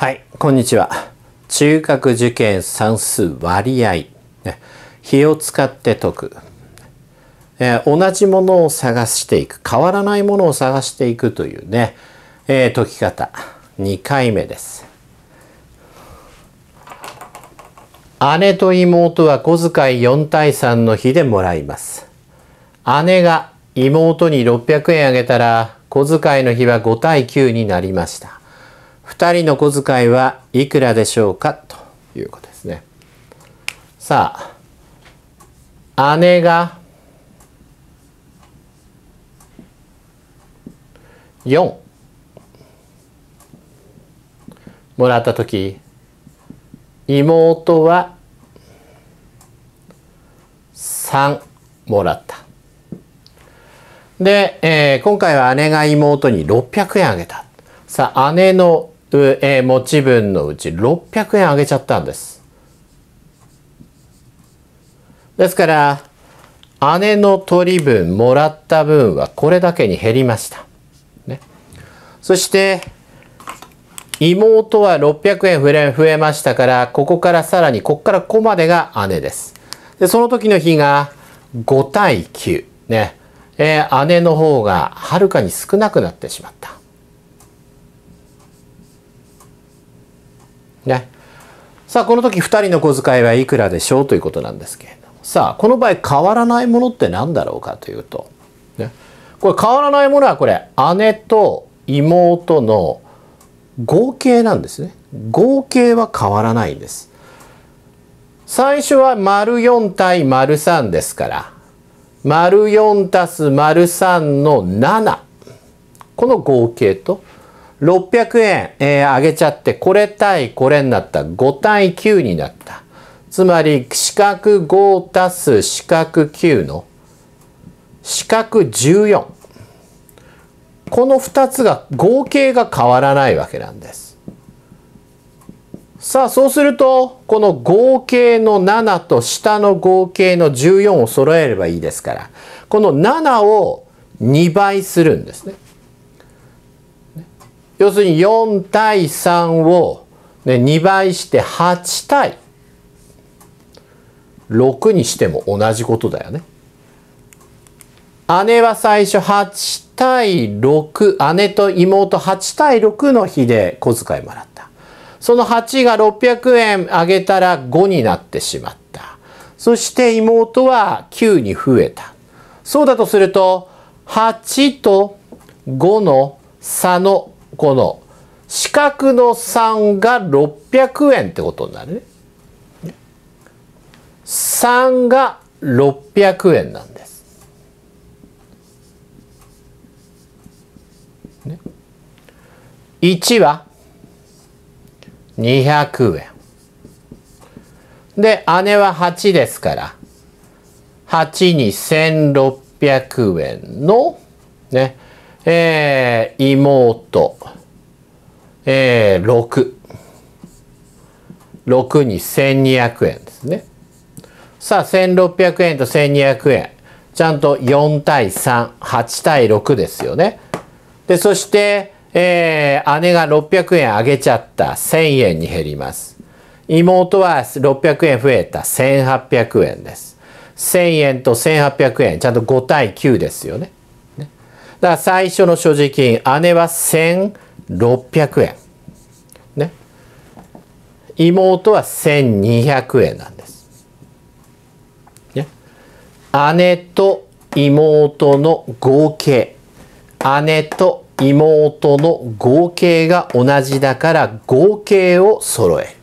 はい、こんにちは。中学受験算数割合。日を使って解く。え同じものを探していく。変わらないものを探していくというね、えー、解き方。2回目です。姉と妹は小遣い4対3の比でもらいます。姉が妹に600円あげたら、小遣いの比は5対9になりました。2人の小遣いはいくらでしょうかということですね。さあ、姉が4もらった時妹は3もらった。で、えー、今回は姉が妹に600円あげた。さあ、姉のえ持ち分のうち600円上げちゃったんです。ですから、姉の取り分、もらった分はこれだけに減りました。ね、そして、妹は600円増えましたから、ここからさらに、ここからここまでが姉です。で、その時の日が5対9。ね。えー、姉の方がはるかに少なくなってしまった。ね。さあ、この時2人の小遣いはいくらでしょうということなんですけれども。さあ、この場合変わらないものって何だろうかというと、ね。これ変わらないものはこれ、姉と妹の合計なんですね。合計は変わらないんです。最初は丸4対丸3ですから、丸4たす丸3の7。この合計と600円、えー、上げちゃって、これ対これになった。5対9になった。つまり、四角5足す四角9の四角14。この2つが合計が変わらないわけなんです。さあ、そうすると、この合計の7と下の合計の14を揃えればいいですから、この7を2倍するんですね。要するに4対3を、ね、2倍して8対6にしても同じことだよね。姉は最初8対6姉と妹8対6の比で小遣いもらったその8が600円あげたら5になってしまったそして妹は9に増えたそうだとすると8と5の差のこの四角の3が600円ってことになるね。3が600円なんです。ね、1は200円。で、姉は8ですから、8に1600円の、ね、えー、妹、えー、6。6に1200円ですね。さあ、1600円と1200円。ちゃんと4対3、8対6ですよね。で、そして、えー、姉が600円上げちゃった1000円に減ります。妹は600円増えた1800円です。1000円と1800円、ちゃんと5対9ですよね。だから最初の所持金、姉は1600円。ね。妹は1200円なんです。ね。姉と妹の合計。姉と妹の合計が同じだから合計を揃え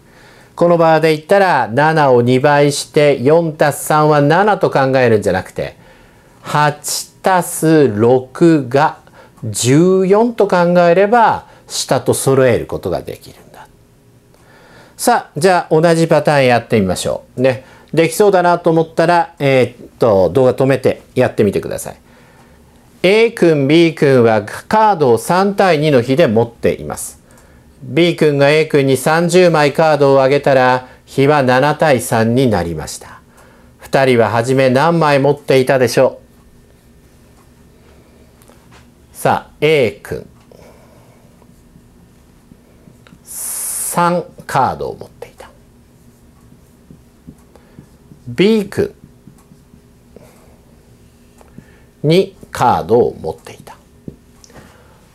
この場で言ったら7を2倍して4たす3は7と考えるんじゃなくて8たす6が14と考えれば下と揃えることができるんだ。さあじゃあ同じパターンやってみましょう。ね。できそうだなと思ったら、えー、っと動画止めてやってみてください。A 君 B 君はカードを3対2の比で持っています。B 君が A 君に30枚カードをあげたら比は7対3になりました。2人は初め何枚持っていたでしょう A 君3カードを持っていた B 君2カードを持っていた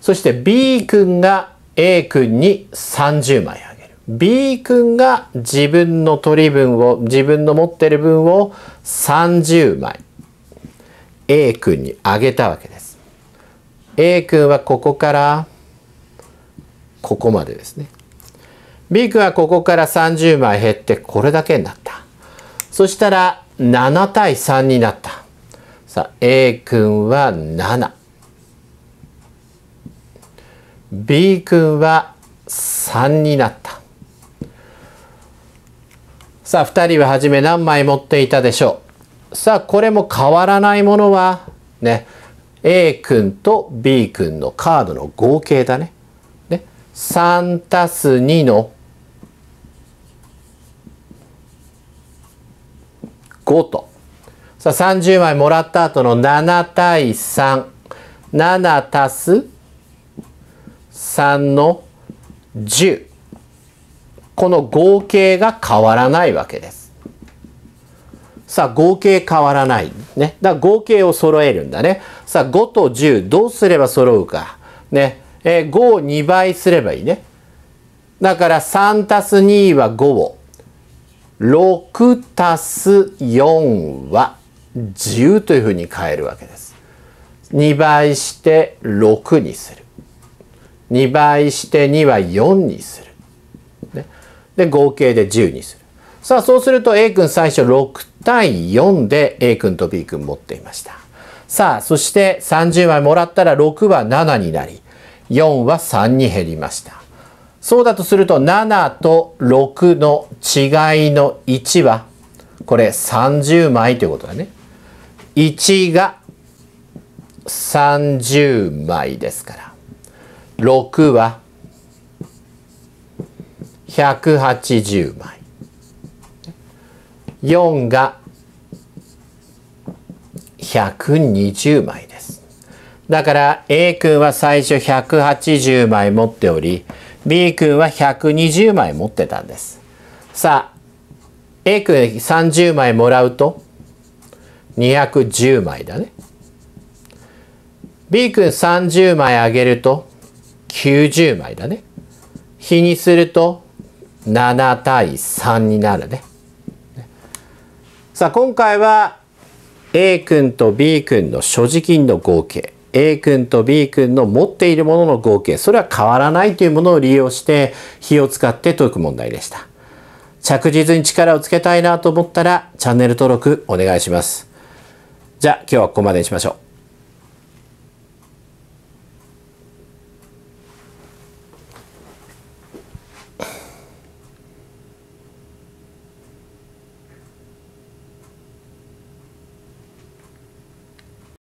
そして B 君が A 君に30枚あげる B 君が自分の取り分を自分の持ってる分を30枚 A 君にあげたわけです A 君はここからここまでですね B 君はここから30枚減ってこれだけになったそしたら7対3になったさあ A 君は 7B 君は3になったさあ2人は初め何枚持っていたでしょうさあこれも変わらないものはね A 君と B 君のカードの合計だね。ね3たす2の5と。さあ30枚もらった後の7対3。7たす3の10。この合計が変わらないわけです。さあ、合計変わらない。ね。だから合計を揃えるんだね。さあ、5と10、どうすれば揃うか。ね。えー、5を2倍すればいいね。だから、3たす2は5を。6たす4は10というふうに変えるわけです。2倍して6にする。2倍して2は4にする。ね、で、合計で10にする。さあ、そうすると A 君最初6対4で A 君と B 君持っていました。さあ、そして30枚もらったら6は7になり、4は3に減りました。そうだとすると7と6の違いの1は、これ30枚ということだね。1が30枚ですから、6は180枚。4が120枚です。だから A 君は最初180枚持っており B 君は120枚持ってたんです。さあ A 君30枚もらうと210枚だね。B 君30枚あげると90枚だね。比にすると7対3になるね。さあ今回は A 君と B 君の所持金の合計 A 君と B 君の持っているものの合計それは変わらないというものを利用して火を使って解く問題でした着実に力をつけたいなと思ったらチャンネル登録お願いしますじゃあ今日はここまでにしましょう